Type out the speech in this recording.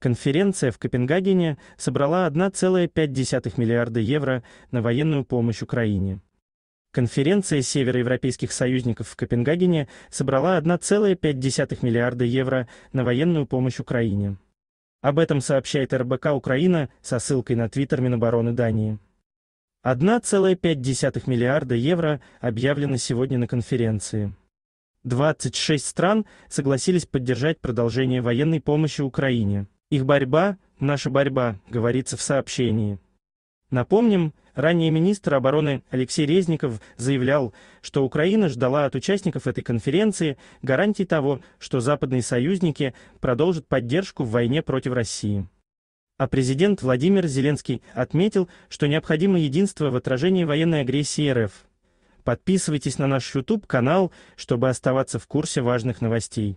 Конференция в Копенгагене собрала 1,5 миллиарда евро на военную помощь Украине. Конференция североевропейских союзников в Копенгагене собрала 1,5 миллиарда евро на военную помощь Украине. Об этом сообщает РБК Украина со ссылкой на твиттер Минобороны Дании. 1,5 миллиарда евро объявлено сегодня на конференции. 26 стран согласились поддержать продолжение военной помощи Украине. Их борьба – наша борьба, говорится в сообщении. Напомним, ранее министр обороны Алексей Резников заявлял, что Украина ждала от участников этой конференции гарантий того, что западные союзники продолжат поддержку в войне против России. А президент Владимир Зеленский отметил, что необходимо единство в отражении военной агрессии РФ. Подписывайтесь на наш YouTube-канал, чтобы оставаться в курсе важных новостей.